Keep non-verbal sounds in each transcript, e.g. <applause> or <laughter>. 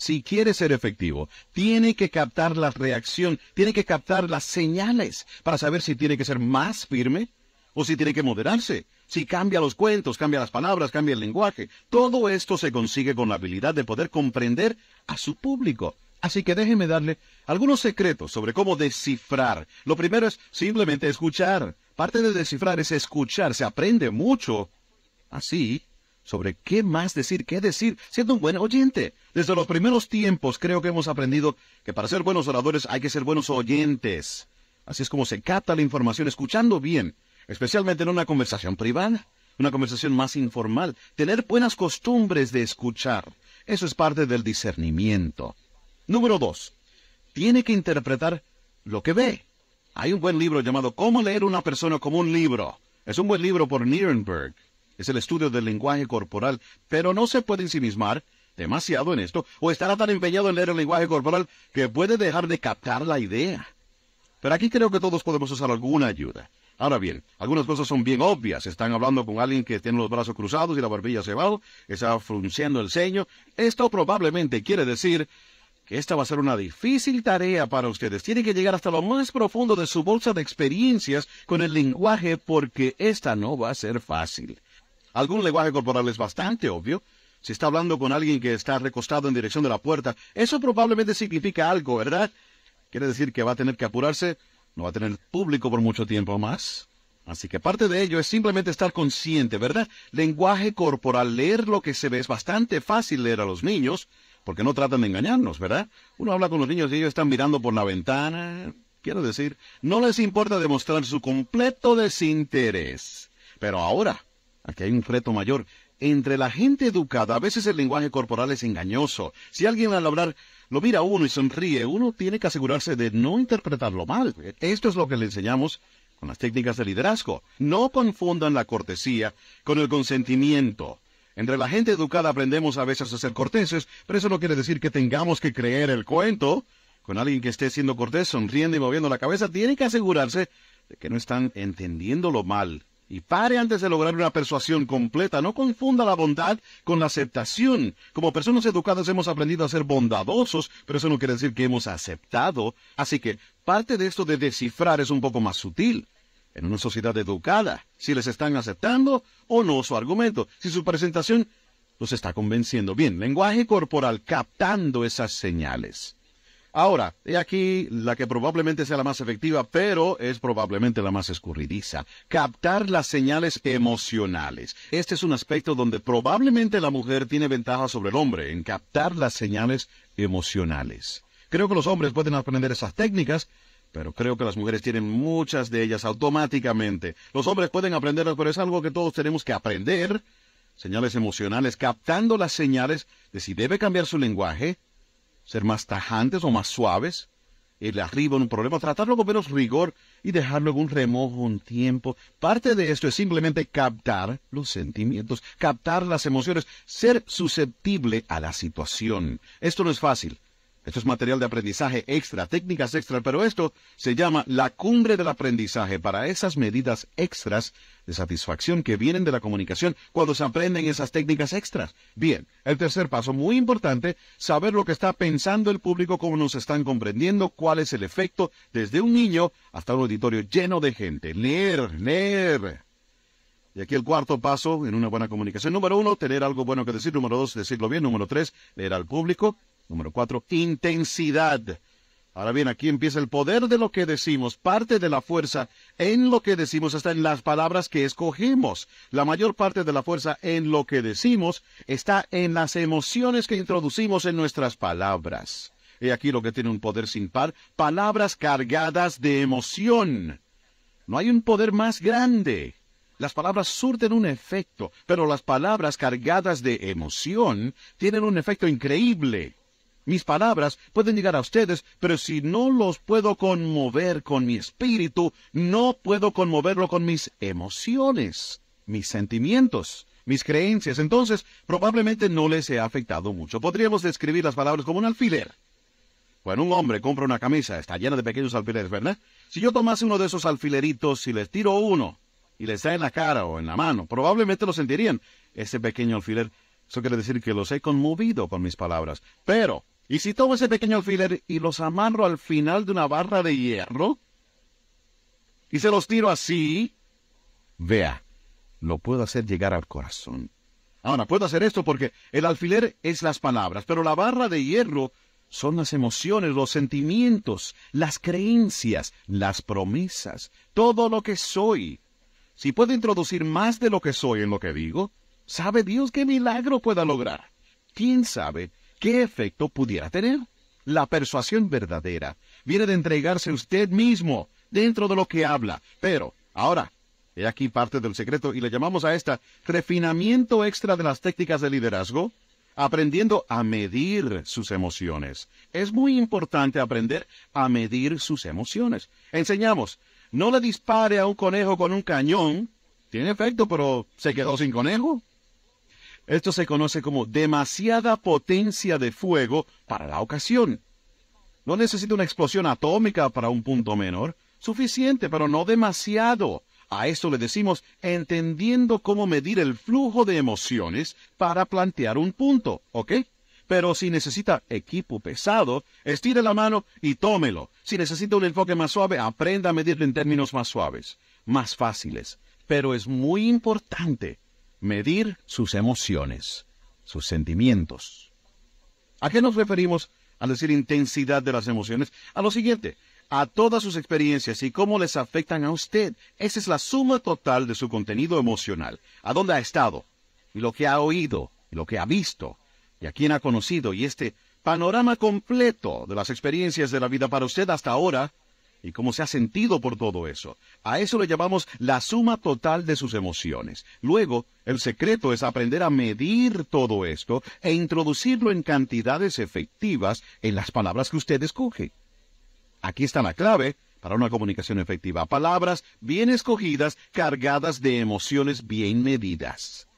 si quiere ser efectivo, tiene que captar la reacción, tiene que captar las señales para saber si tiene que ser más firme o si tiene que moderarse, si cambia los cuentos, cambia las palabras, cambia el lenguaje. Todo esto se consigue con la habilidad de poder comprender a su público. Así que déjeme darle algunos secretos sobre cómo descifrar. Lo primero es simplemente escuchar. Parte de descifrar es escuchar. Se aprende mucho así sobre qué más decir, qué decir, siendo un buen oyente. Desde los primeros tiempos creo que hemos aprendido que para ser buenos oradores hay que ser buenos oyentes. Así es como se capta la información escuchando bien, especialmente en una conversación privada, una conversación más informal, tener buenas costumbres de escuchar. Eso es parte del discernimiento. Número dos, tiene que interpretar lo que ve. Hay un buen libro llamado Cómo leer una persona como un libro. Es un buen libro por Nierenberg es el estudio del lenguaje corporal, pero no se puede ensimismar demasiado en esto, o estará tan empeñado en leer el lenguaje corporal que puede dejar de captar la idea. Pero aquí creo que todos podemos usar alguna ayuda. Ahora bien, algunas cosas son bien obvias. Están hablando con alguien que tiene los brazos cruzados y la barbilla cebada, está frunciendo el ceño. Esto probablemente quiere decir que esta va a ser una difícil tarea para ustedes. Tienen que llegar hasta lo más profundo de su bolsa de experiencias con el lenguaje porque esta no va a ser fácil. Algún lenguaje corporal es bastante obvio. Si está hablando con alguien que está recostado en dirección de la puerta, eso probablemente significa algo, ¿verdad? Quiere decir que va a tener que apurarse, no va a tener público por mucho tiempo más. Así que parte de ello es simplemente estar consciente, ¿verdad? Lenguaje corporal, leer lo que se ve es bastante fácil leer a los niños, porque no tratan de engañarnos, ¿verdad? Uno habla con los niños y ellos están mirando por la ventana. Quiero decir, no les importa demostrar su completo desinterés. Pero ahora, Aquí hay un reto mayor. Entre la gente educada, a veces el lenguaje corporal es engañoso. Si alguien al hablar lo mira a uno y sonríe, uno tiene que asegurarse de no interpretarlo mal. Esto es lo que le enseñamos con las técnicas de liderazgo. No confundan la cortesía con el consentimiento. Entre la gente educada aprendemos a veces a ser corteses, pero eso no quiere decir que tengamos que creer el cuento. Con alguien que esté siendo cortés, sonriendo y moviendo la cabeza, tiene que asegurarse de que no están entendiendo lo mal. Y pare antes de lograr una persuasión completa. No confunda la bondad con la aceptación. Como personas educadas hemos aprendido a ser bondadosos, pero eso no quiere decir que hemos aceptado. Así que parte de esto de descifrar es un poco más sutil. En una sociedad educada, si les están aceptando o no su argumento, si su presentación los está convenciendo. Bien, lenguaje corporal captando esas señales. Ahora, he aquí la que probablemente sea la más efectiva, pero es probablemente la más escurridiza. Captar las señales emocionales. Este es un aspecto donde probablemente la mujer tiene ventaja sobre el hombre, en captar las señales emocionales. Creo que los hombres pueden aprender esas técnicas, pero creo que las mujeres tienen muchas de ellas automáticamente. Los hombres pueden aprenderlas, pero es algo que todos tenemos que aprender. Señales emocionales, captando las señales de si debe cambiar su lenguaje, ser más tajantes o más suaves, el arriba en un problema, tratarlo con menos rigor y dejarlo en un remojo un tiempo. Parte de esto es simplemente captar los sentimientos, captar las emociones, ser susceptible a la situación. Esto no es fácil. Esto es material de aprendizaje extra, técnicas extra, pero esto se llama la cumbre del aprendizaje para esas medidas extras de satisfacción que vienen de la comunicación cuando se aprenden esas técnicas extras. Bien, el tercer paso, muy importante, saber lo que está pensando el público, cómo nos están comprendiendo, cuál es el efecto desde un niño hasta un auditorio lleno de gente. Leer, leer. Y aquí el cuarto paso en una buena comunicación. Número uno, tener algo bueno que decir. Número dos, decirlo bien. Número tres, leer al público. Número cuatro, intensidad. Ahora bien, aquí empieza el poder de lo que decimos, parte de la fuerza en lo que decimos está en las palabras que escogemos. La mayor parte de la fuerza en lo que decimos está en las emociones que introducimos en nuestras palabras. He aquí lo que tiene un poder sin par, palabras cargadas de emoción. No hay un poder más grande. Las palabras surten un efecto, pero las palabras cargadas de emoción tienen un efecto increíble. Mis palabras pueden llegar a ustedes, pero si no los puedo conmover con mi espíritu, no puedo conmoverlo con mis emociones, mis sentimientos, mis creencias. Entonces, probablemente no les he afectado mucho. Podríamos describir las palabras como un alfiler. Cuando un hombre compra una camisa, está llena de pequeños alfileres, ¿verdad? Si yo tomase uno de esos alfileritos y les tiro uno y les da en la cara o en la mano, probablemente lo sentirían. Ese pequeño alfiler, eso quiere decir que los he conmovido con mis palabras. Pero y si tomo ese pequeño alfiler y los amarro al final de una barra de hierro y se los tiro así, vea, lo puedo hacer llegar al corazón. Ahora, puedo hacer esto porque el alfiler es las palabras, pero la barra de hierro son las emociones, los sentimientos, las creencias, las promesas, todo lo que soy. Si puedo introducir más de lo que soy en lo que digo, ¿sabe Dios qué milagro pueda lograr? ¿Quién sabe ¿qué efecto pudiera tener? La persuasión verdadera viene de entregarse usted mismo dentro de lo que habla. Pero, ahora, he aquí parte del secreto y le llamamos a esta refinamiento extra de las técnicas de liderazgo, aprendiendo a medir sus emociones. Es muy importante aprender a medir sus emociones. Enseñamos, no le dispare a un conejo con un cañón. Tiene efecto, pero se quedó sin conejo. Esto se conoce como demasiada potencia de fuego para la ocasión. No necesita una explosión atómica para un punto menor. Suficiente, pero no demasiado. A esto le decimos entendiendo cómo medir el flujo de emociones para plantear un punto, ¿ok? Pero si necesita equipo pesado, estire la mano y tómelo. Si necesita un enfoque más suave, aprenda a medirlo en términos más suaves, más fáciles. Pero es muy importante medir sus emociones, sus sentimientos. ¿A qué nos referimos al decir intensidad de las emociones? A lo siguiente, a todas sus experiencias y cómo les afectan a usted. Esa es la suma total de su contenido emocional, a dónde ha estado, y lo que ha oído, y lo que ha visto, y a quién ha conocido, y este panorama completo de las experiencias de la vida para usted hasta ahora y cómo se ha sentido por todo eso. A eso le llamamos la suma total de sus emociones. Luego, el secreto es aprender a medir todo esto e introducirlo en cantidades efectivas en las palabras que usted escoge. Aquí está la clave para una comunicación efectiva. Palabras bien escogidas, cargadas de emociones bien medidas.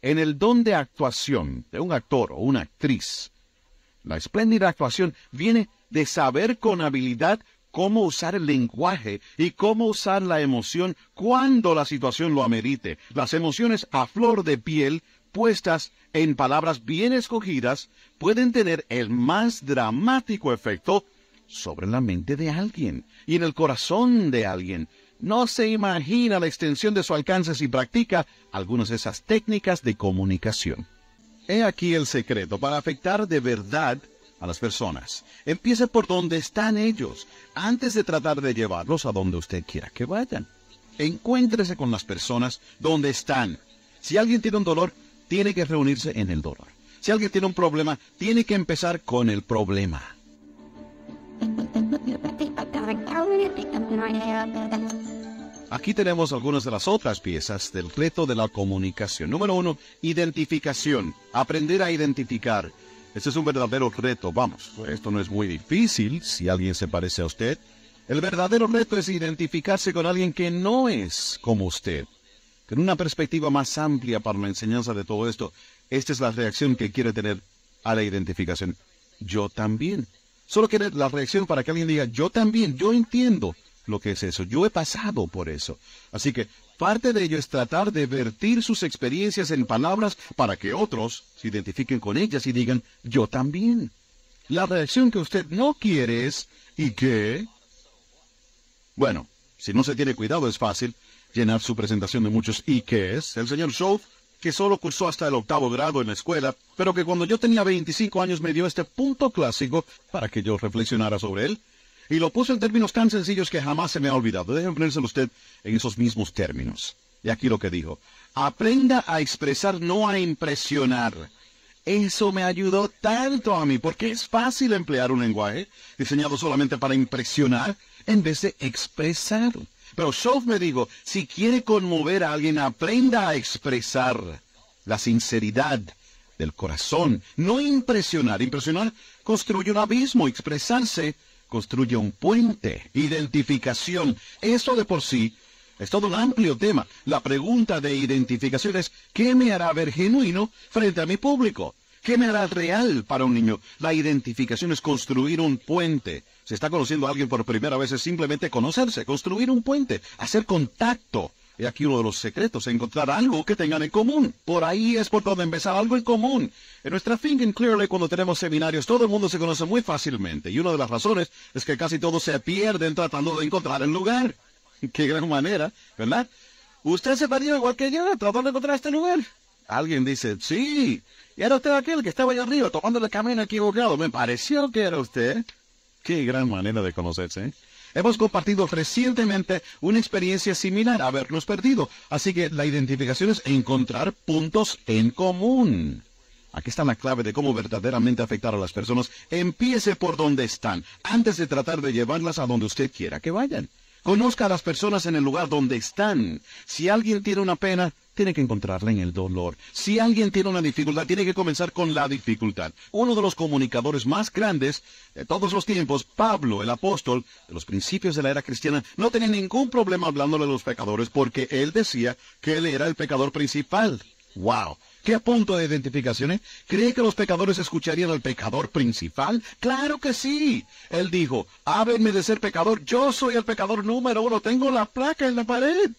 En el don de actuación de un actor o una actriz, la espléndida actuación viene de saber con habilidad cómo usar el lenguaje y cómo usar la emoción cuando la situación lo amerite. Las emociones a flor de piel, puestas en palabras bien escogidas, pueden tener el más dramático efecto sobre la mente de alguien y en el corazón de alguien. No se imagina la extensión de su alcance si practica algunas de esas técnicas de comunicación. He aquí el secreto para afectar de verdad a las personas. Empiece por donde están ellos, antes de tratar de llevarlos a donde usted quiera que vayan. Encuéntrese con las personas donde están. Si alguien tiene un dolor, tiene que reunirse en el dolor. Si alguien tiene un problema, tiene que empezar con el problema. Aquí tenemos algunas de las otras piezas del reto de la comunicación. Número uno, identificación. Aprender a identificar. Este es un verdadero reto, vamos. Esto no es muy difícil si alguien se parece a usted. El verdadero reto es identificarse con alguien que no es como usted. Con una perspectiva más amplia para la enseñanza de todo esto, esta es la reacción que quiere tener a la identificación. Yo también. Solo quiere la reacción para que alguien diga, yo también, yo entiendo lo que es eso, yo he pasado por eso. Así que Parte de ello es tratar de vertir sus experiencias en palabras para que otros se identifiquen con ellas y digan, yo también. La reacción que usted no quiere es, ¿y qué? Bueno, si no se tiene cuidado es fácil llenar su presentación de muchos ¿y qué es? El señor Schultz, que solo cursó hasta el octavo grado en la escuela, pero que cuando yo tenía 25 años me dio este punto clásico para que yo reflexionara sobre él, y lo puso en términos tan sencillos que jamás se me ha olvidado. Déjenme ponérselo usted en esos mismos términos. Y aquí lo que dijo. Aprenda a expresar, no a impresionar. Eso me ayudó tanto a mí, porque es fácil emplear un lenguaje diseñado solamente para impresionar en vez de expresar. Pero Shaw me dijo, si quiere conmover a alguien, aprenda a expresar la sinceridad del corazón, no impresionar. Impresionar construye un abismo, expresarse construye un puente, identificación. Eso de por sí es todo un amplio tema. La pregunta de identificación es, ¿qué me hará ver genuino frente a mi público? ¿Qué me hará real para un niño? La identificación es construir un puente. Se está conociendo a alguien por primera vez, es simplemente conocerse, construir un puente, hacer contacto. Y aquí uno de los secretos, es encontrar algo que tengan en común. Por ahí es por donde empezar algo en común. En nuestra finca en Clearly cuando tenemos seminarios, todo el mundo se conoce muy fácilmente. Y una de las razones es que casi todos se pierden tratando de encontrar el lugar. <laughs> Qué gran manera, ¿verdad? Usted se perdió igual que yo tratando de encontrar este lugar. Alguien dice, sí, y era usted aquel que estaba allá arriba tomando el camino equivocado. Me pareció que era usted. Qué gran manera de conocerse, ¿eh? Hemos compartido recientemente una experiencia similar a habernos perdido, así que la identificación es encontrar puntos en común. Aquí está la clave de cómo verdaderamente afectar a las personas. Empiece por donde están, antes de tratar de llevarlas a donde usted quiera que vayan. Conozca a las personas en el lugar donde están. Si alguien tiene una pena, tiene que encontrarla en el dolor. Si alguien tiene una dificultad, tiene que comenzar con la dificultad. Uno de los comunicadores más grandes de todos los tiempos, Pablo, el apóstol, de los principios de la era cristiana, no tenía ningún problema hablándole a los pecadores porque él decía que él era el pecador principal. ¡Wow! ¿Qué punto de identificaciones? ¿Cree que los pecadores escucharían al pecador principal? ¡Claro que sí! Él dijo, háblenme de ser pecador, yo soy el pecador número uno, tengo la placa en la pared.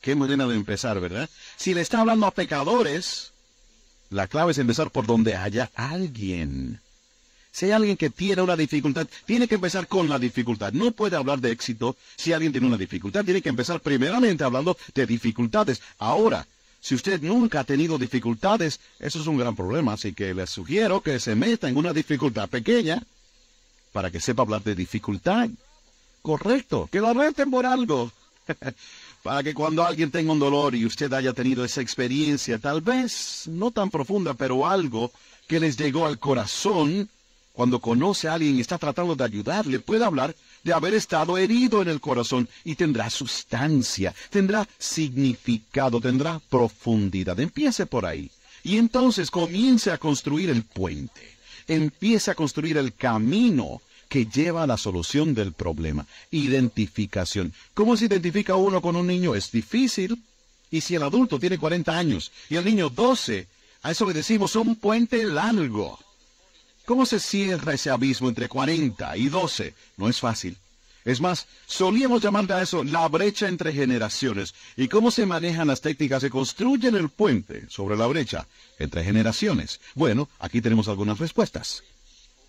Qué manera de empezar, ¿verdad? Si le está hablando a pecadores, la clave es empezar por donde haya alguien. Si hay alguien que tiene una dificultad, tiene que empezar con la dificultad. No puede hablar de éxito si alguien tiene una dificultad. Tiene que empezar primeramente hablando de dificultades. Ahora, si usted nunca ha tenido dificultades, eso es un gran problema, así que les sugiero que se meta en una dificultad pequeña para que sepa hablar de dificultad. Correcto, que lo reten por algo. <laughs> para que cuando alguien tenga un dolor y usted haya tenido esa experiencia, tal vez no tan profunda, pero algo que les llegó al corazón, cuando conoce a alguien y está tratando de ayudarle, pueda hablar de haber estado herido en el corazón y tendrá sustancia, tendrá significado, tendrá profundidad. Empiece por ahí. Y entonces comience a construir el puente. Empiece a construir el camino que lleva a la solución del problema. Identificación. ¿Cómo se identifica uno con un niño? Es difícil. Y si el adulto tiene 40 años y el niño 12, a eso le decimos un puente largo. ¿Cómo se cierra ese abismo entre 40 y 12? No es fácil. Es más, solíamos llamarle a eso la brecha entre generaciones y cómo se manejan las técnicas se construyen el puente sobre la brecha entre generaciones. Bueno, aquí tenemos algunas respuestas.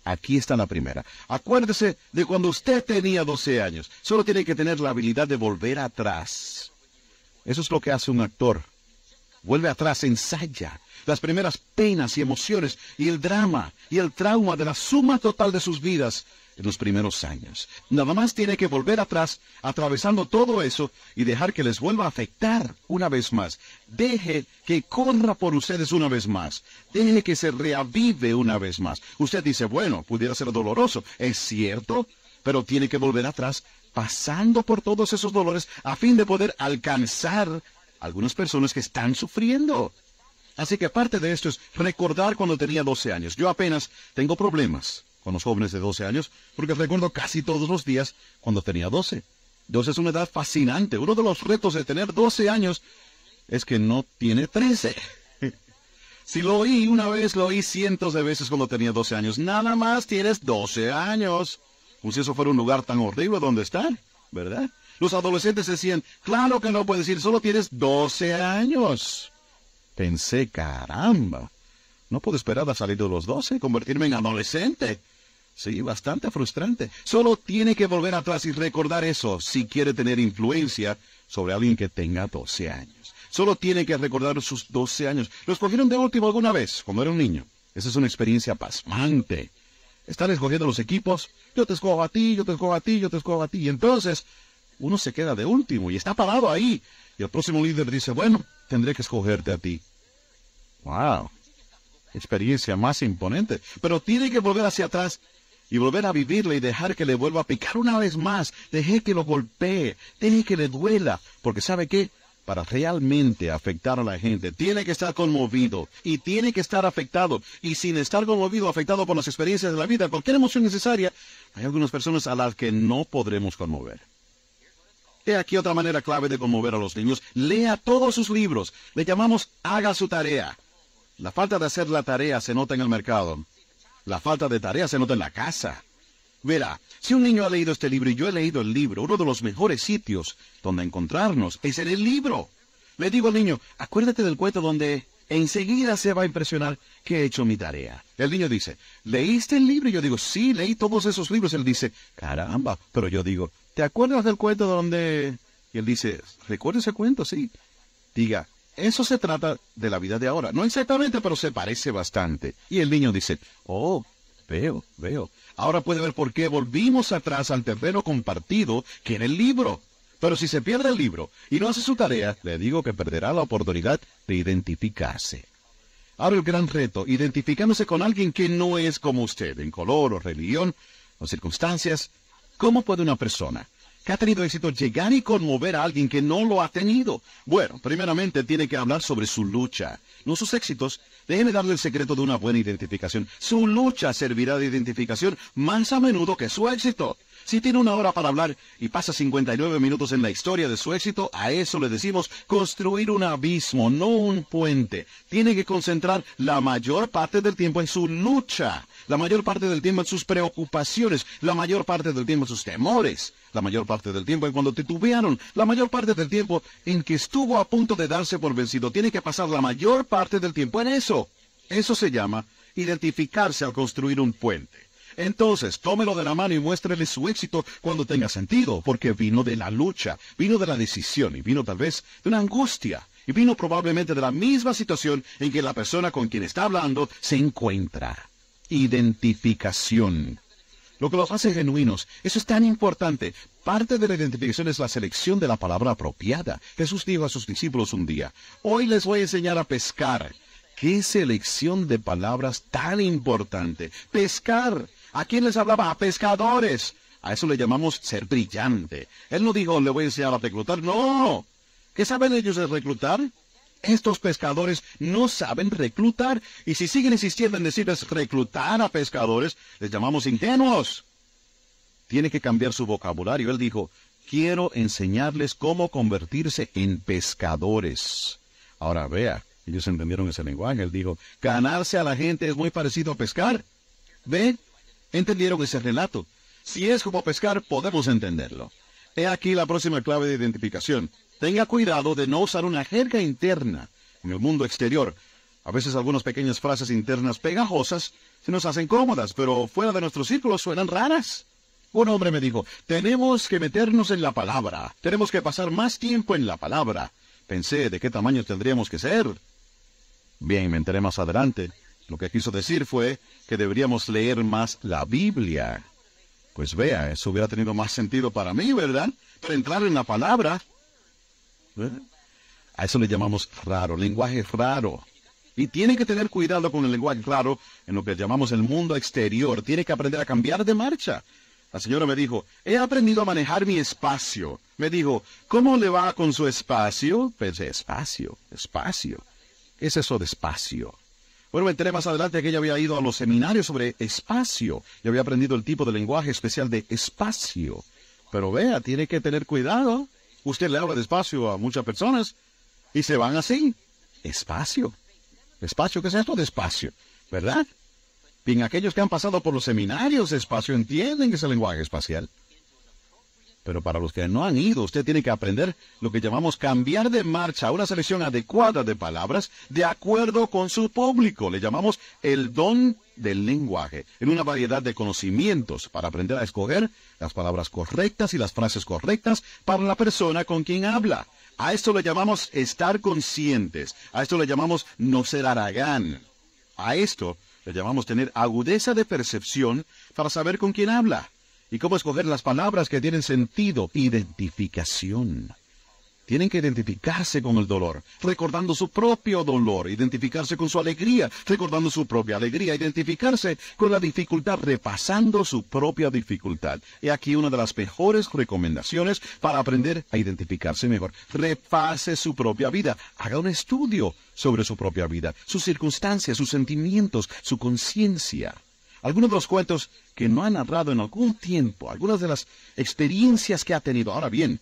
Aquí está la primera. Acuérdese de cuando usted tenía 12 años. Solo tiene que tener la habilidad de volver atrás. Eso es lo que hace un actor. Vuelve atrás, ensaya, las primeras penas y emociones y el drama y el trauma de la suma total de sus vidas en los primeros años. Nada más tiene que volver atrás, atravesando todo eso y dejar que les vuelva a afectar una vez más. Deje que corra por ustedes una vez más. Deje que se reavive una vez más. Usted dice, bueno, pudiera ser doloroso. Es cierto, pero tiene que volver atrás, pasando por todos esos dolores a fin de poder alcanzar a algunas personas que están sufriendo. Así que parte de esto es recordar cuando tenía 12 años. Yo apenas tengo problemas con los jóvenes de 12 años porque recuerdo casi todos los días cuando tenía 12. 12 es una edad fascinante. Uno de los retos de tener 12 años es que no tiene 13. <laughs> Si lo oí una vez, lo oí cientos de veces cuando tenía 12 años. Nada más tienes 12 años. Como pues si eso fuera un lugar tan horrible donde están, ¿verdad? Los adolescentes decían, claro que no puedes ir, solo tienes 12 años. Pensé, caramba, no puedo esperar a salir de los 12 y convertirme en adolescente. Sí, bastante frustrante. Solo tiene que volver atrás y recordar eso si quiere tener influencia sobre alguien que tenga 12 años. Solo tiene que recordar sus 12 años. Lo escogieron de último alguna vez, cuando era un niño. Esa es una experiencia pasmante. Están escogiendo los equipos. Yo te escogo a ti, yo te escogo a ti, yo te escogo a ti. Y entonces, uno se queda de último y está parado ahí. Y el próximo líder dice, bueno, tendré que escogerte a ti. ¡Wow! Experiencia más imponente. Pero tiene que volver hacia atrás y volver a vivirla y dejar que le vuelva a picar una vez más. Deje que lo golpee. Deje que le duela. Porque ¿sabe qué? Para realmente afectar a la gente, tiene que estar conmovido y tiene que estar afectado. Y sin estar conmovido, afectado por las experiencias de la vida, cualquier emoción necesaria, hay algunas personas a las que no podremos conmover. He aquí otra manera clave de conmover a los niños. Lea todos sus libros. Le llamamos haga su tarea. La falta de hacer la tarea se nota en el mercado. La falta de tarea se nota en la casa. Verá, si un niño ha leído este libro y yo he leído el libro, uno de los mejores sitios donde encontrarnos es en el libro. Le digo al niño, acuérdate del cuento donde enseguida se va a impresionar que he hecho mi tarea. El niño dice, ¿leíste el libro? Y yo digo, sí, leí todos esos libros. Él dice, caramba, pero yo digo, ¿te acuerdas del cuento donde... Y él dice, recuerda ese cuento, sí. Diga, eso se trata de la vida de ahora. No exactamente, pero se parece bastante. Y el niño dice, oh, veo, veo. Ahora puede ver por qué volvimos atrás al terreno compartido que en el libro. Pero si se pierde el libro y no hace su tarea, le digo que perderá la oportunidad de identificarse. Ahora el gran reto, identificándose con alguien que no es como usted, en color o religión o circunstancias, ¿Cómo puede una persona que ha tenido éxito llegar y conmover a alguien que no lo ha tenido? Bueno, primeramente tiene que hablar sobre su lucha, no sus éxitos. Déjeme darle el secreto de una buena identificación. Su lucha servirá de identificación más a menudo que su éxito. Si tiene una hora para hablar y pasa 59 minutos en la historia de su éxito, a eso le decimos construir un abismo, no un puente. Tiene que concentrar la mayor parte del tiempo en su lucha la mayor parte del tiempo en sus preocupaciones, la mayor parte del tiempo en sus temores, la mayor parte del tiempo en cuando titubearon, la mayor parte del tiempo en que estuvo a punto de darse por vencido. Tiene que pasar la mayor parte del tiempo en eso. Eso se llama identificarse al construir un puente. Entonces, tómelo de la mano y muéstrele su éxito cuando tenga sentido, porque vino de la lucha, vino de la decisión y vino tal vez de una angustia y vino probablemente de la misma situación en que la persona con quien está hablando se encuentra identificación. Lo que los hace genuinos, eso es tan importante. Parte de la identificación es la selección de la palabra apropiada. Jesús dijo a sus discípulos un día, hoy les voy a enseñar a pescar. Qué selección de palabras tan importante. Pescar. ¿A quién les hablaba? A pescadores. A eso le llamamos ser brillante. Él no dijo, le voy a enseñar a reclutar. No. ¿Qué saben ellos de reclutar? Estos pescadores no saben reclutar y si siguen insistiendo en decirles reclutar a pescadores, les llamamos ingenuos. Tiene que cambiar su vocabulario. Él dijo, quiero enseñarles cómo convertirse en pescadores. Ahora vea, ellos entendieron ese lenguaje. Él dijo, ganarse a la gente es muy parecido a pescar. Ve, Entendieron ese relato. Si es como pescar, podemos entenderlo. He aquí la próxima clave de identificación. Tenga cuidado de no usar una jerga interna en el mundo exterior. A veces algunas pequeñas frases internas pegajosas se nos hacen cómodas, pero fuera de nuestro círculo suenan raras. Un hombre me dijo, tenemos que meternos en la palabra, tenemos que pasar más tiempo en la palabra. Pensé, ¿de qué tamaño tendríamos que ser? Bien, me enteré más adelante. Lo que quiso decir fue que deberíamos leer más la Biblia. Pues vea, eso hubiera tenido más sentido para mí, ¿verdad? Para entrar en la palabra ¿Eh? A eso le llamamos raro, lenguaje raro. Y tiene que tener cuidado con el lenguaje raro en lo que llamamos el mundo exterior. Tiene que aprender a cambiar de marcha. La señora me dijo, he aprendido a manejar mi espacio. Me dijo, ¿cómo le va con su espacio? Pensé, espacio, espacio. ¿Qué es eso de espacio? Bueno, me enteré más adelante que ella había ido a los seminarios sobre espacio y había aprendido el tipo de lenguaje especial de espacio. Pero vea, tiene que tener cuidado. Usted le habla despacio a muchas personas y se van así. Espacio. Espacio, ¿qué es esto? Despacio, ¿verdad? Bien, aquellos que han pasado por los seminarios de espacio entienden que es el lenguaje espacial. Pero para los que no han ido, usted tiene que aprender lo que llamamos cambiar de marcha, una selección adecuada de palabras de acuerdo con su público. Le llamamos el don del lenguaje, en una variedad de conocimientos para aprender a escoger las palabras correctas y las frases correctas para la persona con quien habla. A esto le llamamos estar conscientes, a esto le llamamos no ser aragán. A esto le llamamos tener agudeza de percepción para saber con quién habla y cómo escoger las palabras que tienen sentido, identificación. Tienen que identificarse con el dolor, recordando su propio dolor, identificarse con su alegría, recordando su propia alegría, identificarse con la dificultad, repasando su propia dificultad. He aquí una de las mejores recomendaciones para aprender a identificarse mejor. Repase su propia vida, haga un estudio sobre su propia vida, sus circunstancias, sus sentimientos, su conciencia algunos de los cuentos que no ha narrado en algún tiempo, algunas de las experiencias que ha tenido. Ahora bien,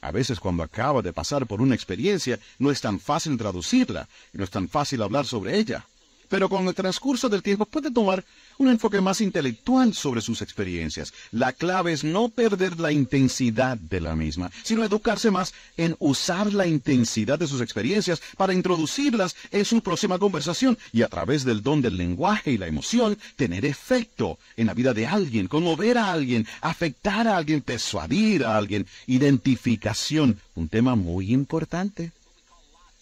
a veces cuando acaba de pasar por una experiencia no es tan fácil traducirla, no es tan fácil hablar sobre ella pero con el transcurso del tiempo puede tomar un enfoque más intelectual sobre sus experiencias. La clave es no perder la intensidad de la misma, sino educarse más en usar la intensidad de sus experiencias para introducirlas en su próxima conversación y a través del don del lenguaje y la emoción tener efecto en la vida de alguien, conmover a alguien, afectar a alguien, persuadir a alguien. Identificación, un tema muy importante.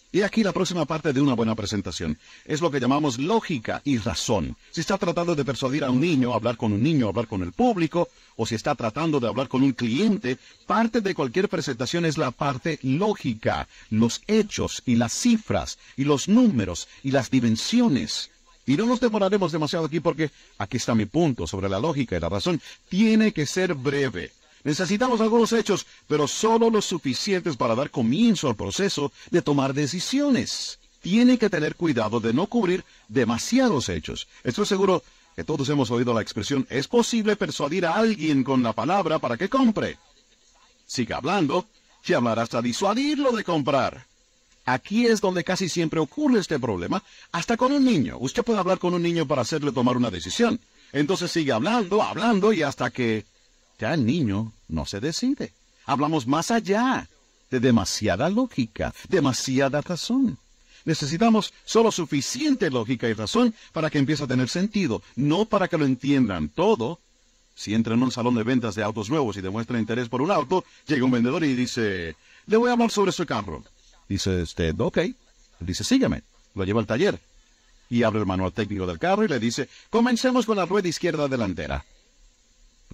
Y aquí la próxima parte de una buena presentación. Es lo que llamamos lógica y razón. Si está tratando de persuadir a un niño, hablar con un niño, hablar con el público, o si está tratando de hablar con un cliente, parte de cualquier presentación es la parte lógica, los hechos y las cifras y los números y las dimensiones. Y no nos demoraremos demasiado aquí porque aquí está mi punto sobre la lógica y la razón. Tiene que ser breve. Necesitamos algunos hechos, pero solo los suficientes para dar comienzo al proceso de tomar decisiones. Tiene que tener cuidado de no cubrir demasiados hechos. Estoy seguro que todos hemos oído la expresión, es posible persuadir a alguien con la palabra para que compre. Siga hablando y hablar hasta disuadirlo de comprar. Aquí es donde casi siempre ocurre este problema, hasta con un niño. Usted puede hablar con un niño para hacerle tomar una decisión. Entonces sigue hablando, hablando y hasta que ya el niño no se decide. Hablamos más allá de demasiada lógica, demasiada razón. Necesitamos solo suficiente lógica y razón para que empiece a tener sentido, no para que lo entiendan todo. Si entra en un salón de ventas de autos nuevos y demuestra interés por un auto, llega un vendedor y dice, le voy a hablar sobre su carro. Dice usted, ok. Dice, sígueme. Lo lleva al taller. Y abre el manual técnico del carro y le dice, comencemos con la rueda izquierda delantera.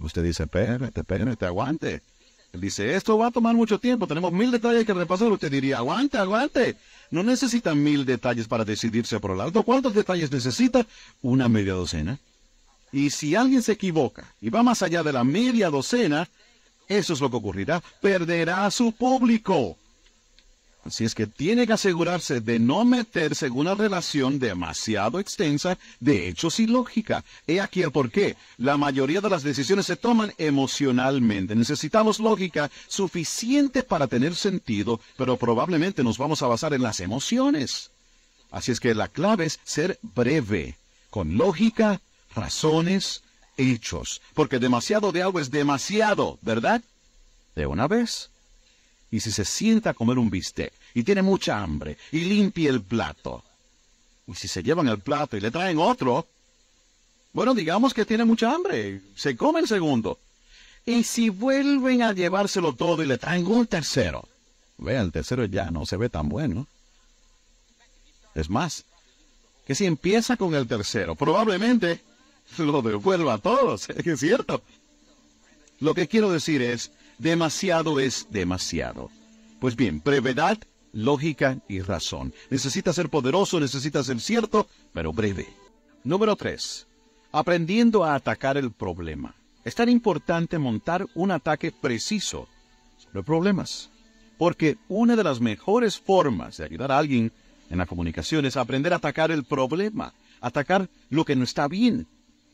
Usted dice, espérate, espérate, este aguante. Él dice, esto va a tomar mucho tiempo, tenemos mil detalles que repasar. Usted diría, aguante, aguante. No necesita mil detalles para decidirse por el alto. ¿Cuántos detalles necesita? Una media docena. Y si alguien se equivoca y va más allá de la media docena, eso es lo que ocurrirá. Perderá a su público. Así es que tiene que asegurarse de no meterse en una relación demasiado extensa de hechos y lógica. He aquí el porqué. La mayoría de las decisiones se toman emocionalmente. Necesitamos lógica suficiente para tener sentido, pero probablemente nos vamos a basar en las emociones. Así es que la clave es ser breve, con lógica, razones, hechos, porque demasiado de algo es demasiado, ¿verdad? De una vez y si se sienta a comer un bistec y tiene mucha hambre y limpie el plato, y si se llevan el plato y le traen otro, bueno, digamos que tiene mucha hambre, se come el segundo. Y si vuelven a llevárselo todo y le traen un tercero, vea, el tercero ya no se ve tan bueno. Es más, que si empieza con el tercero, probablemente lo devuelva a todos, <laughs> es cierto. Lo que quiero decir es Demasiado es demasiado. Pues bien, brevedad, lógica y razón. Necesita ser poderoso, necesita ser cierto, pero breve. Número 3. Aprendiendo a atacar el problema. Es tan importante montar un ataque preciso sobre problemas. Porque una de las mejores formas de ayudar a alguien en la comunicación es aprender a atacar el problema, atacar lo que no está bien,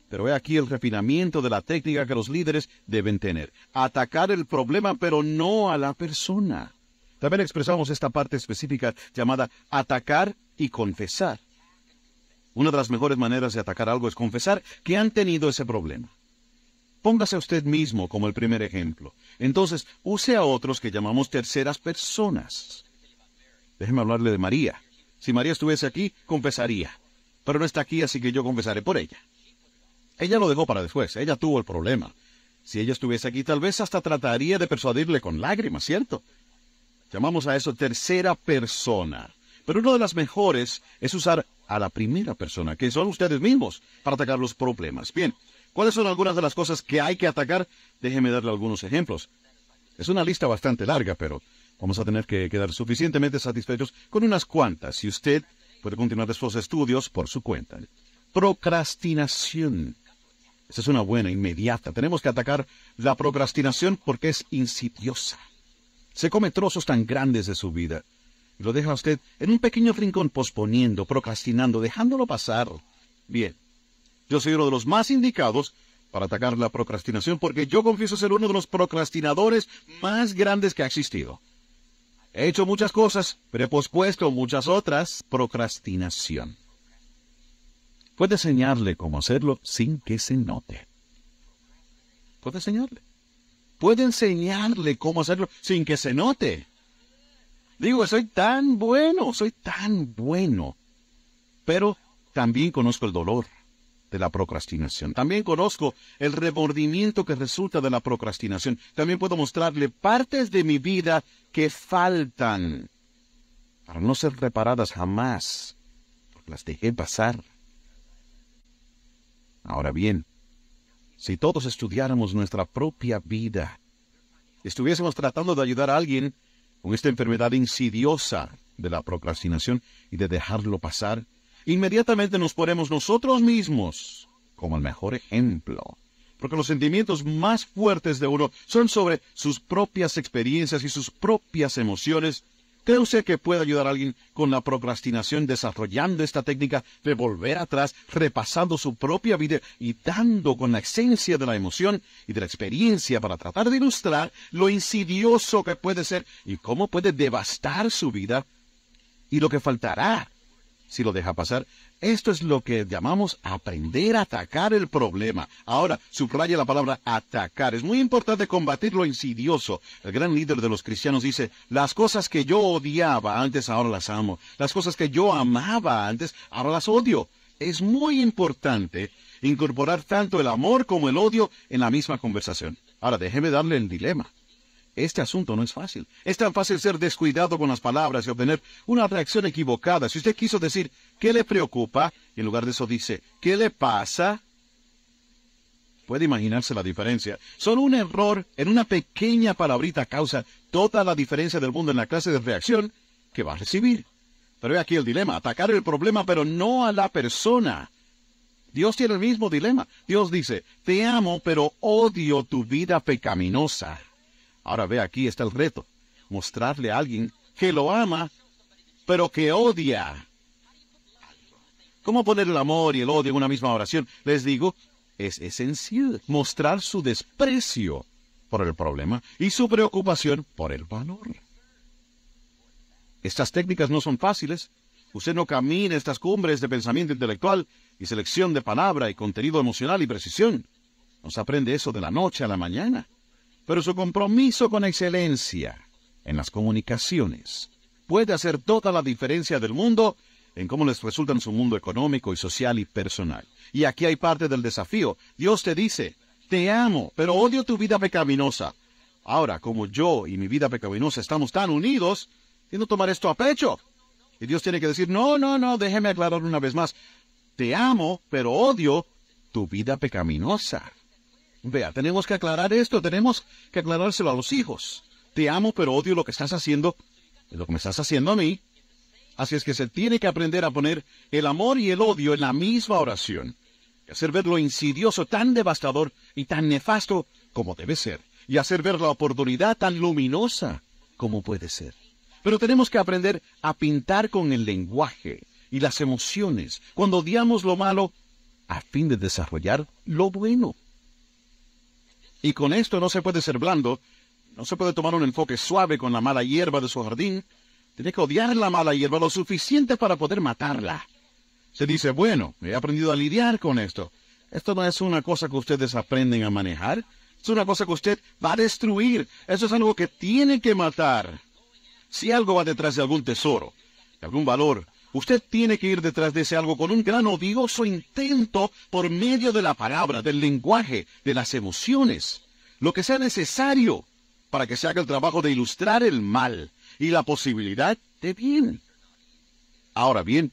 pero he aquí el refinamiento de la técnica que los líderes deben tener. Atacar el problema, pero no a la persona. También expresamos esta parte específica llamada atacar y confesar. Una de las mejores maneras de atacar algo es confesar que han tenido ese problema. Póngase a usted mismo como el primer ejemplo. Entonces, use a otros que llamamos terceras personas. Déjeme hablarle de María. Si María estuviese aquí, confesaría. Pero no está aquí, así que yo confesaré por ella. Ella lo dejó para después, ella tuvo el problema. Si ella estuviese aquí, tal vez hasta trataría de persuadirle con lágrimas, ¿cierto? Llamamos a eso tercera persona. Pero una de las mejores es usar a la primera persona, que son ustedes mismos, para atacar los problemas. Bien, ¿cuáles son algunas de las cosas que hay que atacar? Déjeme darle algunos ejemplos. Es una lista bastante larga, pero vamos a tener que quedar suficientemente satisfechos con unas cuantas. Si usted puede continuar sus estudios por su cuenta. Procrastinación. Esa es una buena, inmediata. Tenemos que atacar la procrastinación porque es insidiosa. Se come trozos tan grandes de su vida. Y lo deja usted en un pequeño rincón posponiendo, procrastinando, dejándolo pasar. Bien, yo soy uno de los más indicados para atacar la procrastinación porque yo confieso ser uno de los procrastinadores más grandes que ha existido. He hecho muchas cosas, pero he pospuesto muchas otras. Procrastinación. Puede enseñarle cómo hacerlo sin que se note. Puede enseñarle. Puede enseñarle cómo hacerlo sin que se note. Digo, soy tan bueno, soy tan bueno. Pero también conozco el dolor de la procrastinación. También conozco el remordimiento que resulta de la procrastinación. También puedo mostrarle partes de mi vida que faltan para no ser reparadas jamás, porque las dejé pasar. Ahora bien, si todos estudiáramos nuestra propia vida, estuviésemos tratando de ayudar a alguien con esta enfermedad insidiosa de la procrastinación y de dejarlo pasar, inmediatamente nos ponemos nosotros mismos como el mejor ejemplo. Porque los sentimientos más fuertes de uno son sobre sus propias experiencias y sus propias emociones ¿Cree usted que puede ayudar a alguien con la procrastinación desarrollando esta técnica de volver atrás, repasando su propia vida y dando con la esencia de la emoción y de la experiencia para tratar de ilustrar lo insidioso que puede ser y cómo puede devastar su vida y lo que faltará si lo deja pasar. Esto es lo que llamamos aprender a atacar el problema. Ahora, subraya la palabra atacar. Es muy importante combatir lo insidioso. El gran líder de los cristianos dice, las cosas que yo odiaba antes ahora las amo. Las cosas que yo amaba antes ahora las odio. Es muy importante incorporar tanto el amor como el odio en la misma conversación. Ahora, déjeme darle el dilema. Este asunto no es fácil. Es tan fácil ser descuidado con las palabras y obtener una reacción equivocada. Si usted quiso decir, ¿qué le preocupa? Y en lugar de eso dice, ¿qué le pasa? Puede imaginarse la diferencia. Solo un error en una pequeña palabrita causa toda la diferencia del mundo en la clase de reacción que va a recibir. Pero ve aquí el dilema, atacar el problema pero no a la persona. Dios tiene el mismo dilema. Dios dice, te amo pero odio tu vida pecaminosa. Ahora ve, aquí está el reto. Mostrarle a alguien que lo ama, pero que odia. ¿Cómo poner el amor y el odio en una misma oración? Les digo, es esencial mostrar su desprecio por el problema y su preocupación por el valor. Estas técnicas no son fáciles. Usted no camina estas cumbres de pensamiento intelectual y selección de palabra y contenido emocional y precisión. Nos aprende eso de la noche a la mañana pero su compromiso con excelencia en las comunicaciones puede hacer toda la diferencia del mundo en cómo les resulta en su mundo económico y social y personal. Y aquí hay parte del desafío. Dios te dice, te amo, pero odio tu vida pecaminosa. Ahora, como yo y mi vida pecaminosa estamos tan unidos, que tomar esto a pecho. Y Dios tiene que decir, no, no, no, déjeme aclarar una vez más. Te amo, pero odio tu vida pecaminosa. Vea, tenemos que aclarar esto, tenemos que aclarárselo a los hijos. Te amo, pero odio lo que estás haciendo, lo que me estás haciendo a mí. Así es que se tiene que aprender a poner el amor y el odio en la misma oración. Y hacer ver lo insidioso tan devastador y tan nefasto como debe ser. Y hacer ver la oportunidad tan luminosa como puede ser. Pero tenemos que aprender a pintar con el lenguaje y las emociones cuando odiamos lo malo a fin de desarrollar lo bueno. Y con esto no se puede ser blando, no se puede tomar un enfoque suave con la mala hierba de su jardín. Tiene que odiar la mala hierba lo suficiente para poder matarla. Se dice, bueno, he aprendido a lidiar con esto. Esto no es una cosa que ustedes aprenden a manejar. Es una cosa que usted va a destruir. Eso es algo que tiene que matar. Si algo va detrás de algún tesoro, de algún valor, Usted tiene que ir detrás de ese algo con un gran odioso intento por medio de la palabra, del lenguaje, de las emociones, lo que sea necesario para que se haga el trabajo de ilustrar el mal y la posibilidad de bien. Ahora bien,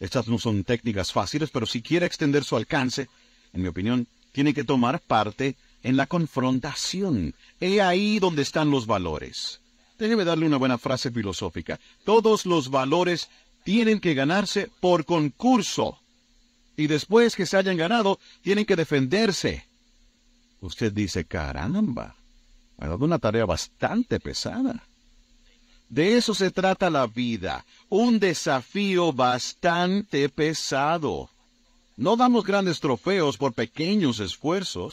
estas no son técnicas fáciles, pero si quiere extender su alcance, en mi opinión, tiene que tomar parte en la confrontación. He ahí donde están los valores. Déjeme darle una buena frase filosófica. Todos los valores tienen que ganarse por concurso. Y después que se hayan ganado, tienen que defenderse. Usted dice, caramba, ha dado una tarea bastante pesada. De eso se trata la vida, un desafío bastante pesado. No damos grandes trofeos por pequeños esfuerzos.